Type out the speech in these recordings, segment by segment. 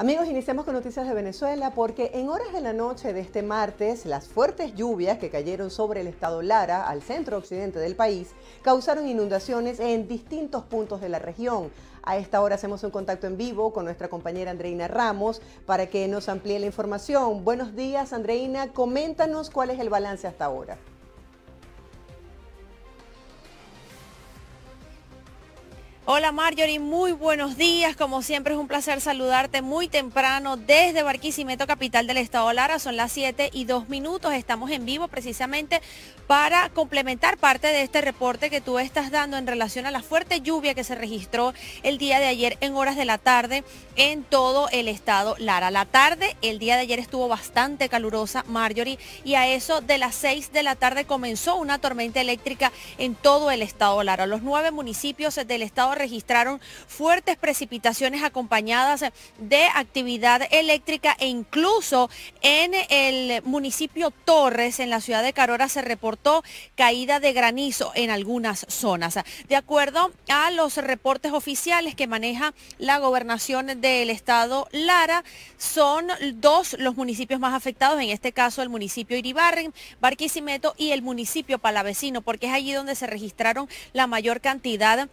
Amigos, iniciamos con noticias de Venezuela porque en horas de la noche de este martes, las fuertes lluvias que cayeron sobre el estado Lara, al centro occidente del país, causaron inundaciones en distintos puntos de la región. A esta hora hacemos un contacto en vivo con nuestra compañera Andreina Ramos para que nos amplíe la información. Buenos días, Andreina. Coméntanos cuál es el balance hasta ahora. Hola Marjorie, muy buenos días. Como siempre es un placer saludarte muy temprano desde Barquisimeto, capital del estado Lara. Son las 7 y 2 minutos. Estamos en vivo precisamente para complementar parte de este reporte que tú estás dando en relación a la fuerte lluvia que se registró el día de ayer en horas de la tarde en todo el estado Lara. La tarde, el día de ayer estuvo bastante calurosa Marjorie y a eso de las 6 de la tarde comenzó una tormenta eléctrica en todo el estado Lara. Los nueve municipios del estado registraron fuertes precipitaciones acompañadas de actividad eléctrica e incluso en el municipio Torres, en la ciudad de Carora, se reportó caída de granizo en algunas zonas. De acuerdo a los reportes oficiales que maneja la gobernación del estado Lara, son dos los municipios más afectados, en este caso el municipio Iribarren, Barquisimeto y el municipio Palavecino, porque es allí donde se registraron la mayor cantidad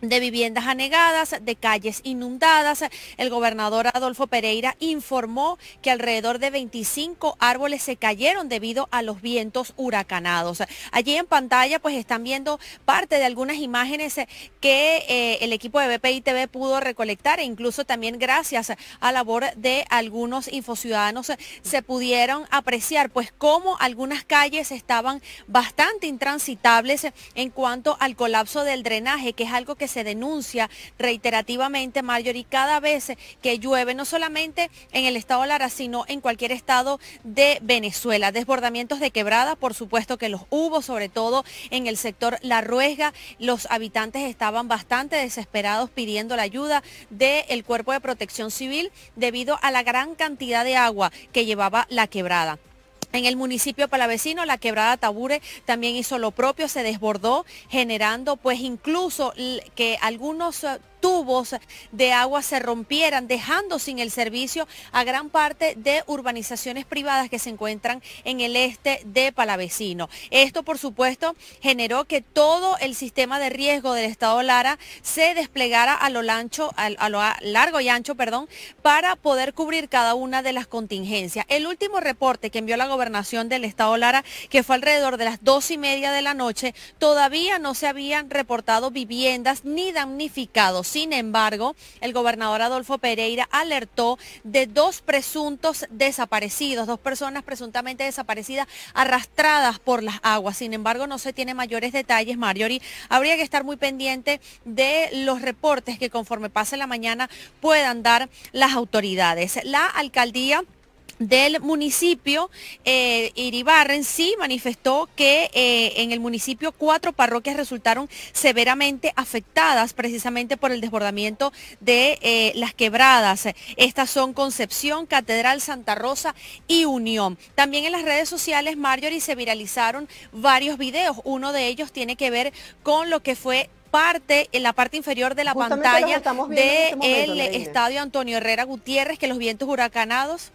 de viviendas anegadas, de calles inundadas. El gobernador Adolfo Pereira informó que alrededor de 25 árboles se cayeron debido a los vientos huracanados. Allí en pantalla pues están viendo parte de algunas imágenes que eh, el equipo de BPI TV pudo recolectar e incluso también gracias a la labor de algunos infociudadanos se pudieron apreciar pues cómo algunas calles estaban bastante intransitables en cuanto al colapso del drenaje, que es algo que se denuncia reiterativamente, y cada vez que llueve, no solamente en el estado Lara, sino en cualquier estado de Venezuela. Desbordamientos de quebrada, por supuesto que los hubo, sobre todo en el sector La Ruesga. Los habitantes estaban bastante desesperados pidiendo la ayuda del Cuerpo de Protección Civil debido a la gran cantidad de agua que llevaba la quebrada. En el municipio palavecino, la quebrada Tabure también hizo lo propio, se desbordó, generando pues incluso que algunos eh, tubos de agua se rompieran, dejando sin el servicio a gran parte de urbanizaciones privadas que se encuentran en el este de Palavecino. Esto, por supuesto, generó que todo el sistema de riesgo del Estado Lara se desplegara a lo, lancho, a lo largo y ancho perdón, para poder cubrir cada una de las contingencias. El último reporte que envió la gobernación del Estado Lara, que fue alrededor de las dos y media de la noche, todavía no se habían reportado viviendas ni damnificados. Sin embargo, el gobernador Adolfo Pereira alertó de dos presuntos desaparecidos, dos personas presuntamente desaparecidas arrastradas por las aguas. Sin embargo, no se tiene mayores detalles, Marjorie. Habría que estar muy pendiente de los reportes que conforme pase la mañana puedan dar las autoridades. La alcaldía del municipio, eh, Iribarren, sí manifestó que eh, en el municipio cuatro parroquias resultaron severamente afectadas precisamente por el desbordamiento de eh, las quebradas. Estas son Concepción, Catedral Santa Rosa y Unión. También en las redes sociales, Marjorie, se viralizaron varios videos. Uno de ellos tiene que ver con lo que fue parte, en la parte inferior de la pantalla este del de estadio Antonio Herrera Gutiérrez, que los vientos huracanados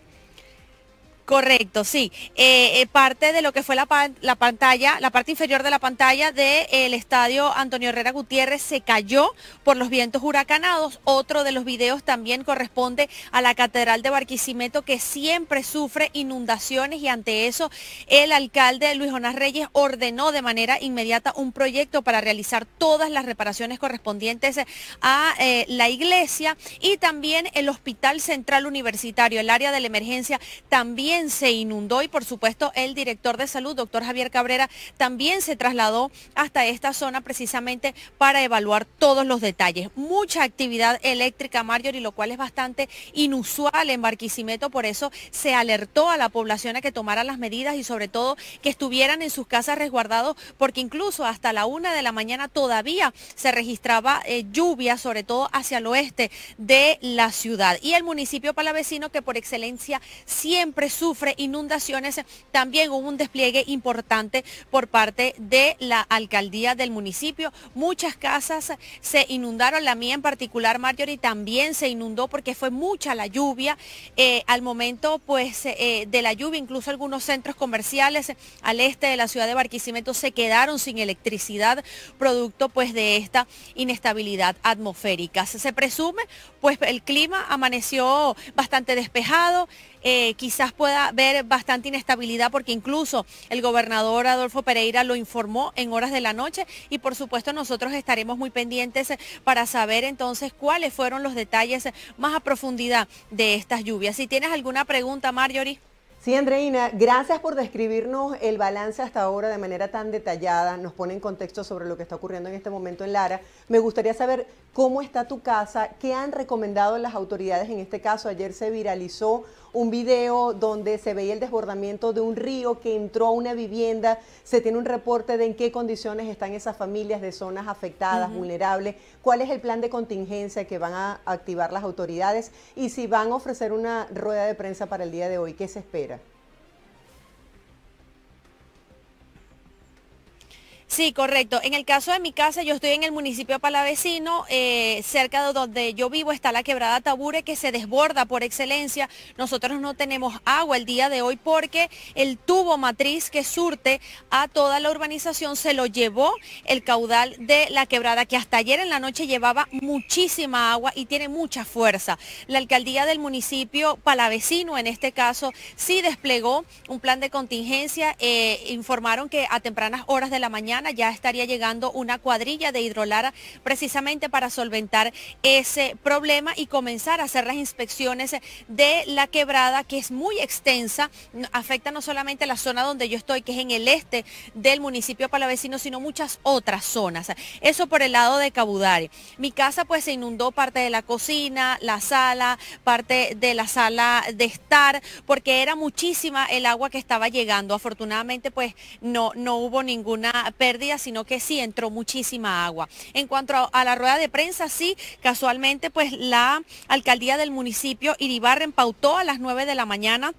Correcto, sí. Eh, eh, parte de lo que fue la, pantalla, la parte inferior de la pantalla del eh, estadio Antonio Herrera Gutiérrez se cayó por los vientos huracanados. Otro de los videos también corresponde a la Catedral de Barquisimeto que siempre sufre inundaciones y ante eso el alcalde Luis Jonas Reyes ordenó de manera inmediata un proyecto para realizar todas las reparaciones correspondientes a la iglesia y también el Hospital Central Universitario, el área de la emergencia también se inundó y por supuesto el director de salud, doctor Javier Cabrera, también se trasladó hasta esta zona precisamente para evaluar todos los detalles. Mucha actividad eléctrica, y lo cual es bastante inusual en Barquisimeto, por eso se alertó a la población a que tomara las medidas y sobre todo que estuvieran en sus casas resguardados, porque incluso hasta la una de la mañana todavía se registraba eh, lluvia, sobre todo hacia el oeste de la ciudad. Y el municipio palavecino que por excelencia siempre sufre inundaciones, también hubo un despliegue importante por parte de la alcaldía del municipio. Muchas casas se inundaron, la mía en particular, Marjorie, también se inundó porque fue mucha la lluvia. Eh, al momento pues eh, de la lluvia, incluso algunos centros comerciales al este de la ciudad de Barquisimeto se quedaron sin electricidad, producto pues de esta inestabilidad atmosférica. Se presume pues el clima amaneció bastante despejado, eh, quizás pueda haber bastante inestabilidad porque incluso el gobernador Adolfo Pereira lo informó en horas de la noche y por supuesto nosotros estaremos muy pendientes para saber entonces cuáles fueron los detalles más a profundidad de estas lluvias. Si tienes alguna pregunta, Marjorie. Sí, Andreina, gracias por describirnos el balance hasta ahora de manera tan detallada, nos pone en contexto sobre lo que está ocurriendo en este momento en Lara. Me gustaría saber cómo está tu casa, qué han recomendado las autoridades en este caso. Ayer se viralizó un video donde se veía el desbordamiento de un río que entró a una vivienda, se tiene un reporte de en qué condiciones están esas familias de zonas afectadas, vulnerables, cuál es el plan de contingencia que van a activar las autoridades y si van a ofrecer una rueda de prensa para el día de hoy, ¿qué se espera? Sí, correcto. En el caso de mi casa, yo estoy en el municipio Palavecino, eh, cerca de donde yo vivo está la quebrada Tabure que se desborda por excelencia. Nosotros no tenemos agua el día de hoy porque el tubo matriz que surte a toda la urbanización se lo llevó el caudal de la quebrada que hasta ayer en la noche llevaba muchísima agua y tiene mucha fuerza. La alcaldía del municipio Palavecino en este caso sí desplegó un plan de contingencia. Eh, informaron que a tempranas horas de la mañana ya estaría llegando una cuadrilla de hidrolara precisamente para solventar ese problema y comenzar a hacer las inspecciones de la quebrada que es muy extensa, afecta no solamente la zona donde yo estoy, que es en el este del municipio palavecino, sino muchas otras zonas. Eso por el lado de Cabudare. Mi casa pues se inundó parte de la cocina, la sala, parte de la sala de estar, porque era muchísima el agua que estaba llegando. Afortunadamente pues no, no hubo ninguna pérdida sino que sí entró muchísima agua. En cuanto a, la rueda de prensa, sí, casualmente pues la alcaldía del municipio Iribarren pautó a las 9 de la mañana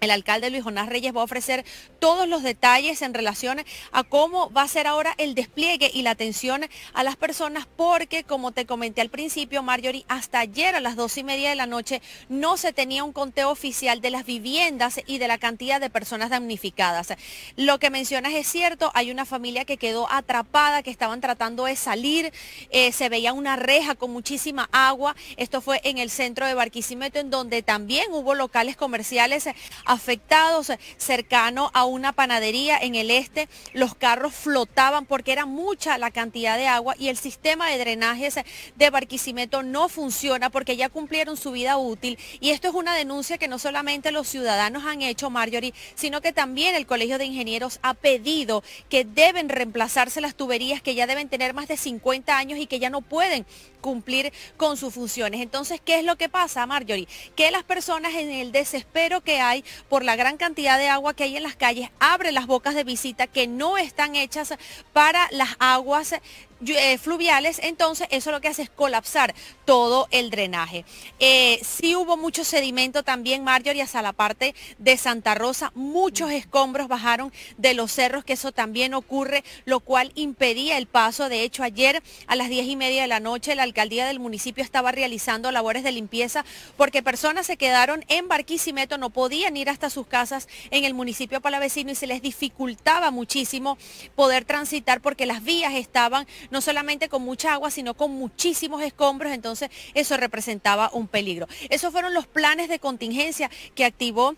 el alcalde Luis Jonás Reyes va a ofrecer todos los detalles en relación a cómo va a ser ahora el despliegue y la atención a las personas, porque como te comenté al principio, Marjorie, hasta ayer a las dos y media de la noche no se tenía un conteo oficial de las viviendas y de la cantidad de personas damnificadas. Lo que mencionas es cierto, hay una familia que quedó atrapada, que estaban tratando de salir, eh, se veía una reja con muchísima agua, esto fue en el centro de Barquisimeto, en donde también hubo locales comerciales afectados. Cercano a una panadería en el este, los carros flotaban porque era mucha la cantidad de agua y el sistema de drenajes de Barquisimeto no funciona porque ya cumplieron su vida útil. Y esto es una denuncia que no solamente los ciudadanos han hecho, Marjorie, sino que también el Colegio de Ingenieros ha pedido que deben reemplazarse las tuberías que ya deben tener más de 50 años y que ya no pueden cumplir con sus funciones. Entonces, ¿qué es lo que pasa, Marjorie? Que las personas en el desespero que hay por la gran cantidad de agua que hay en las calles, abre las bocas de visita que no están hechas para las aguas eh, fluviales, entonces eso lo que hace es colapsar todo el drenaje. Si eh, sí hubo mucho sedimento también, Marjorie, hasta la parte de Santa Rosa, muchos mm. escombros bajaron de los cerros, que eso también ocurre, lo cual impedía el paso. De hecho, ayer a las diez y media de la noche, la alcaldía del municipio estaba realizando labores de limpieza porque personas se quedaron en Barquisimeto, no podían ir hasta sus casas en el municipio palavecino y se les dificultaba muchísimo poder transitar porque las vías estaban no solamente con mucha agua, sino con muchísimos escombros, entonces eso representaba un peligro. Esos fueron los planes de contingencia que activó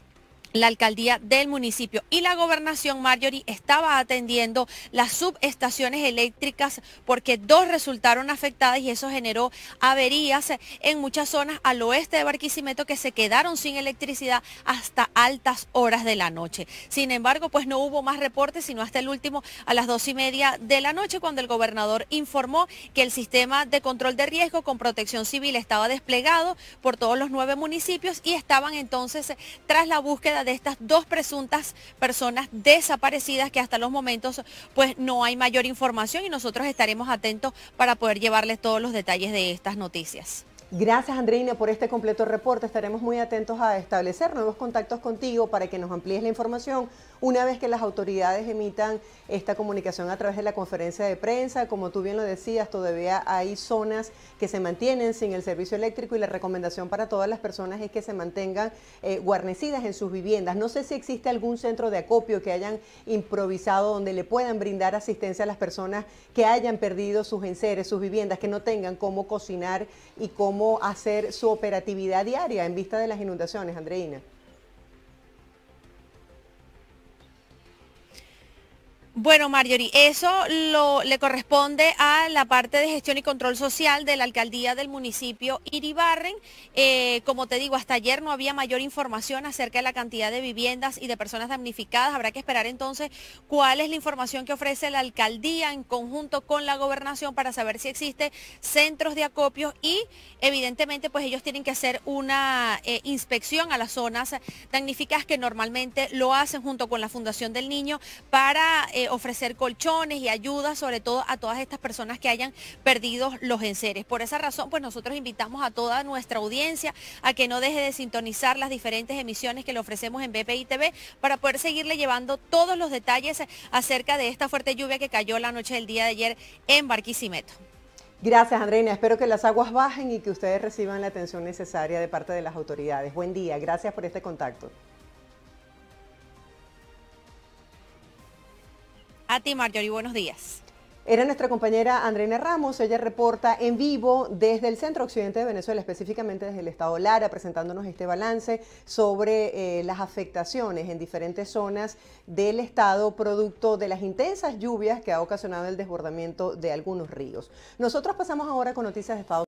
la alcaldía del municipio y la gobernación Marjorie estaba atendiendo las subestaciones eléctricas porque dos resultaron afectadas y eso generó averías en muchas zonas al oeste de Barquisimeto que se quedaron sin electricidad hasta altas horas de la noche. Sin embargo, pues no hubo más reportes sino hasta el último a las dos y media de la noche cuando el gobernador informó que el sistema de control de riesgo con protección civil estaba desplegado por todos los nueve municipios y estaban entonces tras la búsqueda de estas dos presuntas personas desaparecidas que hasta los momentos pues no hay mayor información y nosotros estaremos atentos para poder llevarles todos los detalles de estas noticias. Gracias, Andreina, por este completo reporte. Estaremos muy atentos a establecer nuevos contactos contigo para que nos amplíes la información una vez que las autoridades emitan esta comunicación a través de la conferencia de prensa. Como tú bien lo decías, todavía hay zonas que se mantienen sin el servicio eléctrico y la recomendación para todas las personas es que se mantengan eh, guarnecidas en sus viviendas. No sé si existe algún centro de acopio que hayan improvisado donde le puedan brindar asistencia a las personas que hayan perdido sus enseres, sus viviendas, que no tengan cómo cocinar y cómo cómo hacer su operatividad diaria en vista de las inundaciones, Andreina. Bueno, Marjorie, eso le corresponde a la parte de gestión y control social de la alcaldía del municipio Iribarren. Eh, como te digo, hasta ayer no había mayor información acerca de la cantidad de viviendas y de personas damnificadas. Habrá que esperar entonces cuál es la información que ofrece la alcaldía en conjunto con la gobernación para saber si existe centros de acopio y evidentemente pues ellos tienen que hacer una eh, inspección a las zonas damnificadas que normalmente lo hacen junto con la Fundación del Niño para... Eh, ofrecer colchones y ayuda sobre todo a todas estas personas que hayan perdido los enseres. Por esa razón, pues nosotros invitamos a toda nuestra audiencia a que no deje de sintonizar las diferentes emisiones que le ofrecemos en BPI TV para poder seguirle llevando todos los detalles acerca de esta fuerte lluvia que cayó la noche del día de ayer en Barquisimeto. Gracias, Andreina. Espero que las aguas bajen y que ustedes reciban la atención necesaria de parte de las autoridades. Buen día. Gracias por este contacto. A ti, buenos días. Era nuestra compañera Andreina Ramos, ella reporta en vivo desde el centro occidente de Venezuela, específicamente desde el estado Lara, presentándonos este balance sobre eh, las afectaciones en diferentes zonas del estado producto de las intensas lluvias que ha ocasionado el desbordamiento de algunos ríos. Nosotros pasamos ahora con noticias de Estados